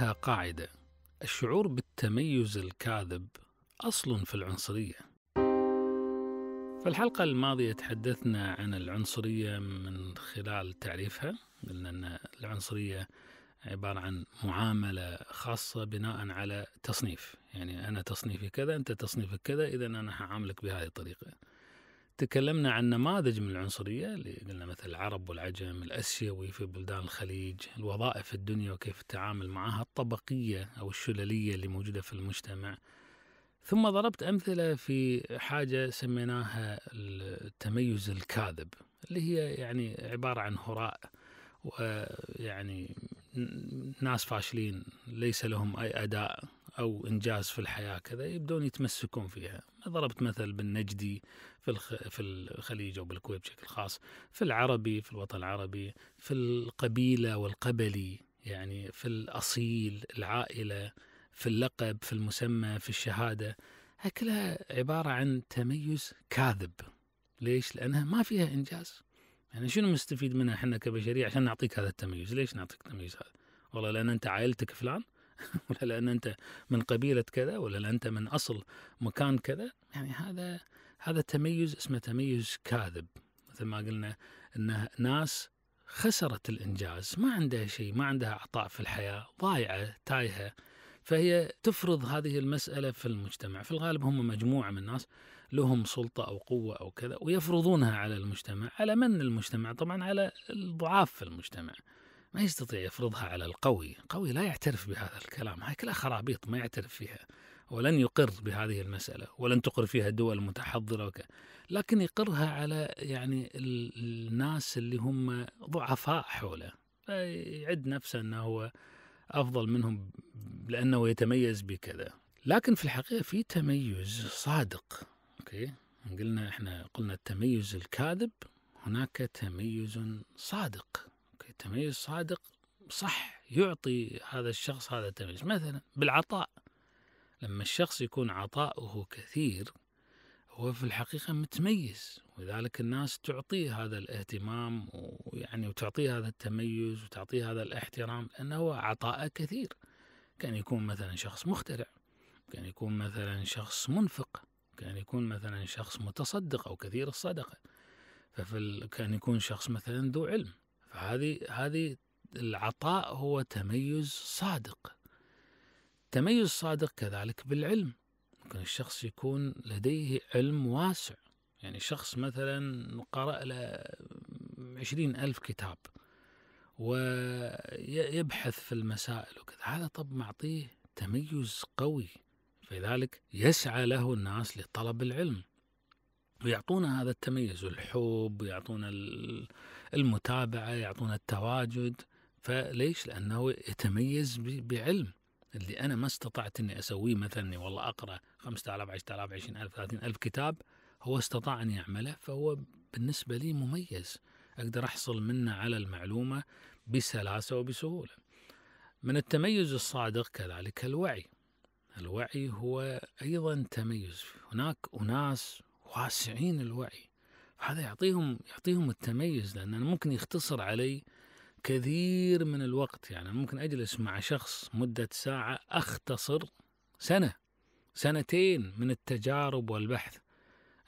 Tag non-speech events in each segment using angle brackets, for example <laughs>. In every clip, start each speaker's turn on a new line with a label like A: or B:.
A: لديها قاعدة الشعور بالتميز الكاذب أصل في العنصرية في الحلقة الماضية تحدثنا عن العنصرية من خلال تعريفها قلنا أن العنصرية عبارة عن معاملة خاصة بناء على تصنيف يعني أنا تصنيفي كذا أنت تصنيفك كذا إذا أنا هعاملك بهذه الطريقة تكلمنا عن نماذج من العنصريه اللي قلنا مثل العرب والعجم، الاسيوي في بلدان الخليج، الوظائف الدنيا وكيف التعامل معها، الطبقيه او الشلليه اللي موجوده في المجتمع. ثم ضربت امثله في حاجه سميناها التميز الكاذب اللي هي يعني عباره عن هراء ويعني ناس فاشلين ليس لهم اي اداء او انجاز في الحياه كذا يبدون يتمسكون فيها ضربت مثل بالنجدي في في الخليج او بالكويت بشكل خاص في العربي في الوطن العربي في القبيله والقبلي يعني في الاصيل العائله في اللقب في المسمى في الشهاده هكلها كلها عباره عن تميز كاذب ليش؟ لانها ما فيها انجاز يعني شنو مستفيد منها احنا كبشريه عشان نعطيك هذا التميز؟ ليش نعطيك التميز هذا؟ والله لان انت عائلتك فلان <laughs> ولا لان انت من قبيله كذا ولا لان انت من اصل مكان كذا يعني هذا هذا التميز اسمه تميز كاذب مثل ما قلنا ان ناس خسرت الإنجاز ما عندها شيء ما عندها عطاء في الحياة ضايعة تايهة فهي تفرض هذه المسألة في المجتمع في الغالب هم مجموعة من الناس لهم سلطة أو قوة أو كذا ويفرضونها على المجتمع على من المجتمع طبعا على الضعاف في المجتمع ما يستطيع يفرضها على القوي القوي لا يعترف بهذا الكلام هاي كلها خرابيط ما يعترف فيها ولن يقر بهذه المسألة ولن تقر فيها دول متحضرة وك... لكن يقرها على يعني الناس اللي هم ضعفاء حوله يعد نفسه أنه هو أفضل منهم لأنه يتميز بكذا لكن في الحقيقة في تميز صادق أوكي قلنا إحنا قلنا التميز الكاذب هناك تميز صادق أوكي تميز صادق صح يعطي هذا الشخص هذا التميز مثلا بالعطاء لما الشخص يكون عطاؤه كثير هو في الحقيقة متميز ولذلك الناس تعطيه هذا الاهتمام ويعني وتعطيه هذا التميز وتعطيه هذا الاحترام لأنه هو عطاءه كثير كان يكون مثلا شخص مخترع كان يكون مثلا شخص منفق كان يكون مثلا شخص متصدق أو كثير الصدقة ففي كان يكون شخص مثلا ذو علم فهذه هذه العطاء هو تميز صادق التميز الصادق كذلك بالعلم ممكن الشخص يكون لديه علم واسع يعني شخص مثلا قرأ له عشرين ألف كتاب ويبحث في المسائل وكذا هذا طب معطيه تميز قوي فلذلك يسعى له الناس لطلب العلم ويعطونا هذا التميز الحب ويعطونا المتابعة يعطونا التواجد فليش لأنه يتميز بعلم اللي أنا ما استطعت إني أسويه مثلا والله أقرأ 5000 10000 20000 30000 كتاب هو استطاع أن يعمله فهو بالنسبة لي مميز أقدر أحصل منه على المعلومة بسلاسة وبسهولة من التميز الصادق كذلك الوعي الوعي هو أيضا تميز هناك أناس واسعين الوعي هذا يعطيهم يعطيهم التميز لأن ممكن يختصر علي كثير من الوقت يعني ممكن أجلس مع شخص مدة ساعة أختصر سنة سنتين من التجارب والبحث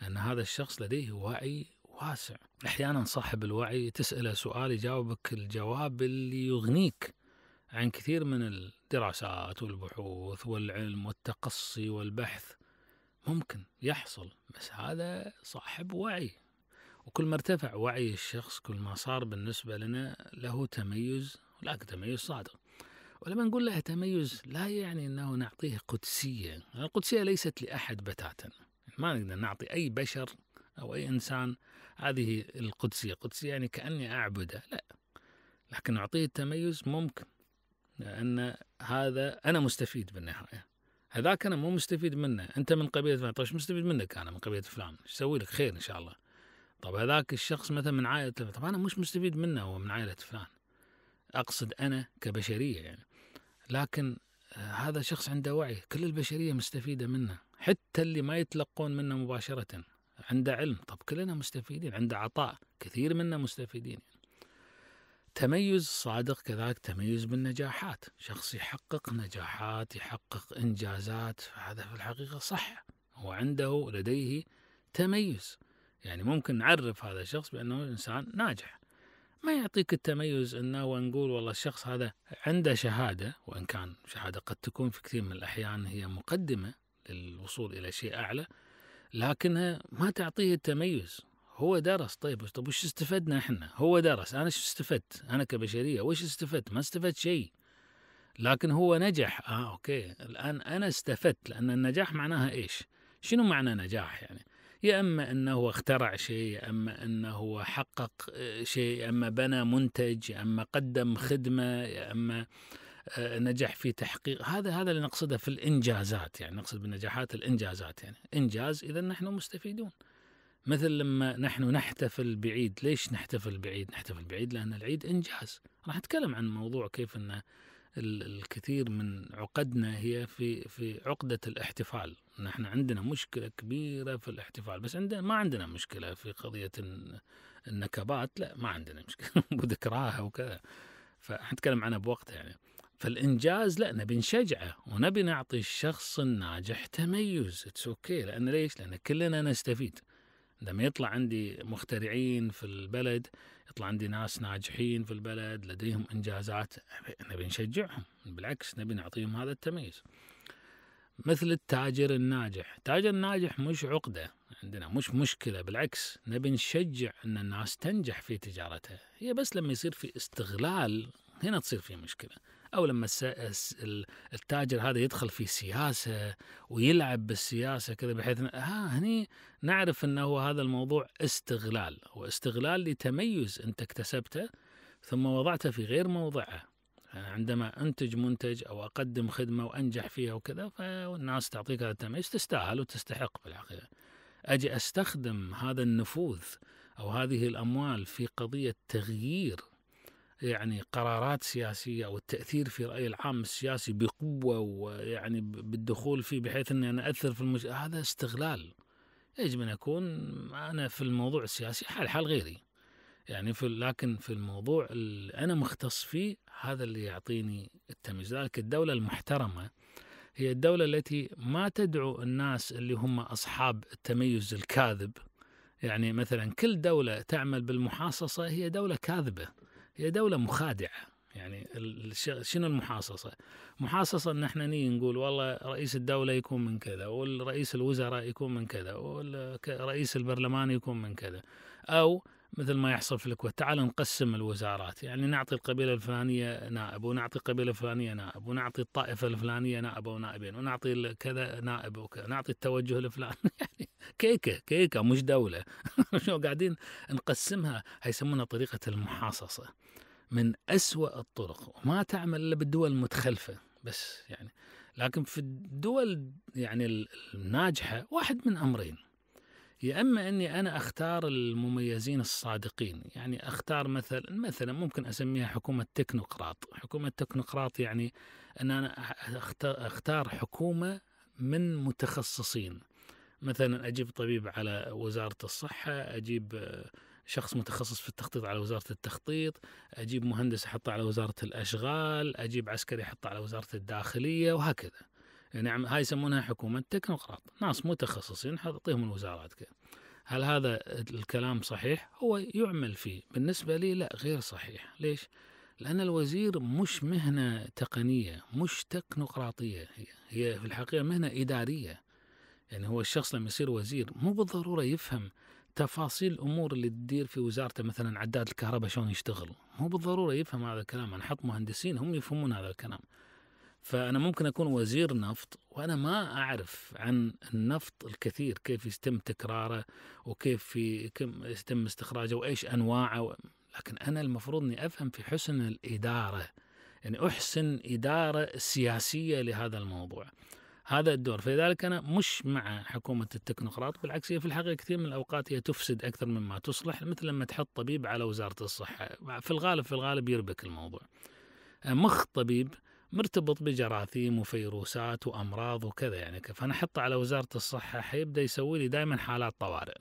A: أن هذا الشخص لديه وعي واسع أحيانا صاحب الوعي تسأله سؤال يجاوبك الجواب اللي يغنيك عن كثير من الدراسات والبحوث والعلم والتقصي والبحث ممكن يحصل بس هذا صاحب وعي وكل ما ارتفع وعي الشخص كل ما صار بالنسبة لنا له تميز لكن تميز صادق ولما نقول له تميز لا يعني أنه نعطيه قدسية القدسية ليست لأحد بتاتا ما نقدر نعطي أي بشر أو أي إنسان هذه القدسية قدسية يعني كأني أعبده لا لكن أعطيه التميز ممكن لأن هذا أنا مستفيد بالنهاية هذاك أنا مو مستفيد منه أنت من قبيلة فلان طيب مستفيد منك أنا من قبيلة فلان ايش لك خير إن شاء الله طب هذاك الشخص مثلا من عائلة طب أنا مش مستفيد منه هو من عائلة فلان أقصد أنا كبشرية يعني لكن آه، هذا شخص عنده وعي كل البشرية مستفيدة منه حتى اللي ما يتلقون منه مباشرة عنده علم طب كلنا مستفيدين عنده عطاء كثير منا مستفيدين يعني. تميز صادق كذلك تميز بالنجاحات شخص يحقق نجاحات يحقق إنجازات هذا في الحقيقة صح هو عنده لديه تميز يعني ممكن نعرف هذا الشخص بأنه إنسان ناجح ما يعطيك التميز أنه ونقول والله الشخص هذا عنده شهادة وإن كان شهادة قد تكون في كثير من الأحيان هي مقدمة للوصول إلى شيء أعلى لكنها ما تعطيه التميز هو درس طيب طيب وش استفدنا احنا؟ هو درس انا شو استفدت؟ انا كبشريه وش استفدت؟ ما استفدت شيء. لكن هو نجح اه اوكي الان انا استفدت لان النجاح معناها ايش؟ شنو معنى نجاح يعني؟ يا اما انه اخترع شيء يا اما انه حقق آه، شيء يا اما بنى منتج يا اما قدم نعم. خدمه يا اما آه، نجح في تحقيق هذا هذا اللي نقصده في الانجازات يعني نقصد بالنجاحات الانجازات يعني انجاز اذا نحن مستفيدون مثل لما نحن نحتفل بعيد ليش نحتفل بعيد نحتفل بعيد لان العيد انجاز راح اتكلم عن موضوع كيف انه الكثير من عقدنا هي في في عقدة الاحتفال نحن عندنا مشكلة كبيرة في الاحتفال بس عندنا ما عندنا مشكلة في قضية النكبات لا ما عندنا مشكلة وذكراها <laughs> وكذا فحنتكلم عنها بوقت يعني فالإنجاز لا نبي نشجعه ونبي نعطي الشخص الناجح تميز اتس اوكي لأن ليش؟ لأن كلنا نستفيد لما يطلع عندي مخترعين في البلد يطلع عندي ناس ناجحين في البلد لديهم إنجازات نبي نشجعهم بالعكس نبي نعطيهم هذا التمييز مثل التاجر الناجح التاجر الناجح مش عقدة عندنا مش مشكلة بالعكس نبي نشجع أن الناس تنجح في تجارتها هي بس لما يصير في استغلال هنا تصير في مشكله او لما التاجر هذا يدخل في سياسه ويلعب بالسياسه كذا بحيث ها هني نعرف انه هذا الموضوع استغلال واستغلال لتميز انت اكتسبته ثم وضعته في غير موضعه يعني عندما انتج منتج او اقدم خدمه وانجح فيها وكذا فالناس تعطيك هذا التميز تستاهل وتستحق بالحقيقه. اجي استخدم هذا النفوذ او هذه الاموال في قضيه تغيير يعني قرارات سياسية أو التأثير في رأي العام السياسي بقوة ويعني بالدخول فيه بحيث أني أنا أثر في المجتمع هذا استغلال يجب أن أكون أنا في الموضوع السياسي حال حال غيري يعني في لكن في الموضوع اللي أنا مختص فيه هذا اللي يعطيني التمييز لذلك الدولة المحترمة هي الدولة التي ما تدعو الناس اللي هم أصحاب التميز الكاذب يعني مثلا كل دولة تعمل بالمحاصصة هي دولة كاذبة هي دولة مخادعة يعني شنو المحاصصة؟ محاصصة ان احنا نيجي نقول والله رئيس الدولة يكون من كذا والرئيس الوزراء يكون من كذا والرئيس البرلمان يكون من كذا او مثل ما يحصل في الكويت تعال نقسم الوزارات يعني نعطي القبيلة الفلانية نائب ونعطي القبيلة الفلانية نائب ونعطي الطائفة الفلانية نائب ونائبين ونعطي كذا نائب وكذا نعطي التوجه الفلاني <laughs> يعني كيكة كيكة مش دولة <laughs> شو قاعدين نقسمها هيسمونها طريقة المحاصصة من أسوأ الطرق وما تعمل إلا بالدول المتخلفة بس يعني لكن في الدول يعني الناجحة واحد من أمرين يا اما اني انا اختار المميزين الصادقين يعني اختار مثلا مثلا ممكن اسميها حكومه تكنوقراط حكومه تكنوقراط يعني ان انا اختار حكومه من متخصصين مثلا اجيب طبيب على وزاره الصحه اجيب شخص متخصص في التخطيط على وزاره التخطيط اجيب مهندس احطه على وزاره الاشغال اجيب عسكري احطه على وزاره الداخليه وهكذا نعم هاي يسمونها حكومة تكنوقراط ناس متخصصين حتعطيهم الوزارات كده. هل هذا الكلام صحيح؟ هو يعمل فيه بالنسبة لي لا غير صحيح ليش؟ لأن الوزير مش مهنة تقنية مش تكنوقراطية هي, هي في الحقيقة مهنة إدارية يعني هو الشخص لما يصير وزير مو بالضرورة يفهم تفاصيل الامور اللي تدير في وزارته مثلا عداد الكهرباء شلون يشتغل مو بالضروره يفهم هذا الكلام انا حط مهندسين هم يفهمون هذا الكلام فأنا ممكن أكون وزير نفط وأنا ما أعرف عن النفط الكثير كيف يتم تكراره وكيف كم يتم استخراجه وإيش أنواعه لكن أنا المفروض أني أفهم في حسن الإدارة يعني أحسن إدارة سياسية لهذا الموضوع هذا الدور فلذلك أنا مش مع حكومة التكنوقراط بالعكس هي في الحقيقة كثير من الأوقات هي تفسد أكثر مما تصلح مثل لما تحط طبيب على وزارة الصحة في الغالب في الغالب يربك الموضوع مخ طبيب مرتبط بجراثيم وفيروسات وامراض وكذا يعني فانا احطه على وزاره الصحه حيبدا يسوي لي دائما حالات طوارئ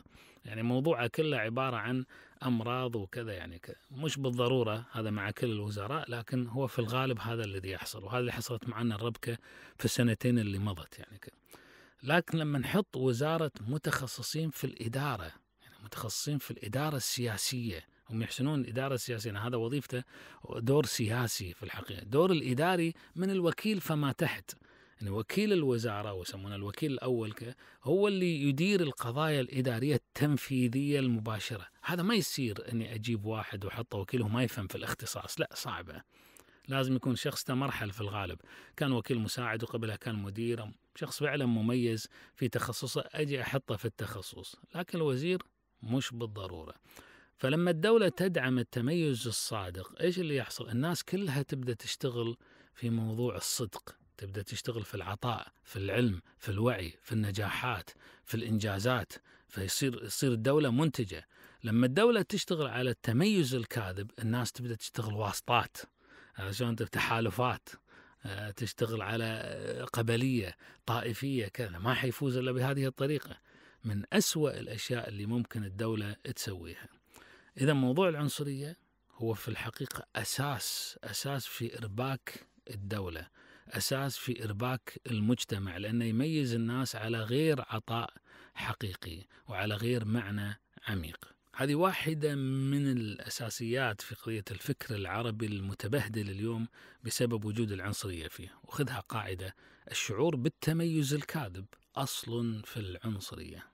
A: يعني موضوعه كله عباره عن امراض وكذا يعني كذا مش بالضروره هذا مع كل الوزراء لكن هو في الغالب هذا الذي يحصل وهذا اللي حصلت معنا الربكه في السنتين اللي مضت يعني كذا لكن لما نحط وزاره متخصصين في الاداره يعني متخصصين في الاداره السياسيه هم يحسنون الإدارة السياسية هذا وظيفته دور سياسي في الحقيقة دور الإداري من الوكيل فما تحت يعني وكيل الوزارة ويسمونه الوكيل الأول هو اللي يدير القضايا الإدارية التنفيذية المباشرة هذا ما يصير أني أجيب واحد وحطه وكيله ما يفهم في الاختصاص لا صعبة لازم يكون شخص تمرحل في الغالب كان وكيل مساعد وقبلها كان مدير شخص فعلا مميز في تخصصه أجي أحطه في التخصص لكن الوزير مش بالضرورة فلما الدولة تدعم التميز الصادق ايش اللي يحصل؟ الناس كلها تبدا تشتغل في موضوع الصدق، تبدا تشتغل في العطاء، في العلم، في الوعي، في النجاحات، في الانجازات، فيصير يصير الدولة منتجة. لما الدولة تشتغل على التميز الكاذب، الناس تبدا تشتغل واسطات، آه، شلون تحالفات، آه، تشتغل على آه، قبلية، طائفية، كذا، ما حيفوز الا بهذه الطريقة. من أسوأ الأشياء اللي ممكن الدولة تسويها. إذا موضوع العنصرية هو في الحقيقة أساس أساس في إرباك الدولة أساس في إرباك المجتمع لأنه يميز الناس على غير عطاء حقيقي وعلى غير معنى عميق هذه واحدة من الأساسيات في قضية الفكر العربي المتبهدل اليوم بسبب وجود العنصرية فيه وخذها قاعدة الشعور بالتميز الكاذب أصل في العنصرية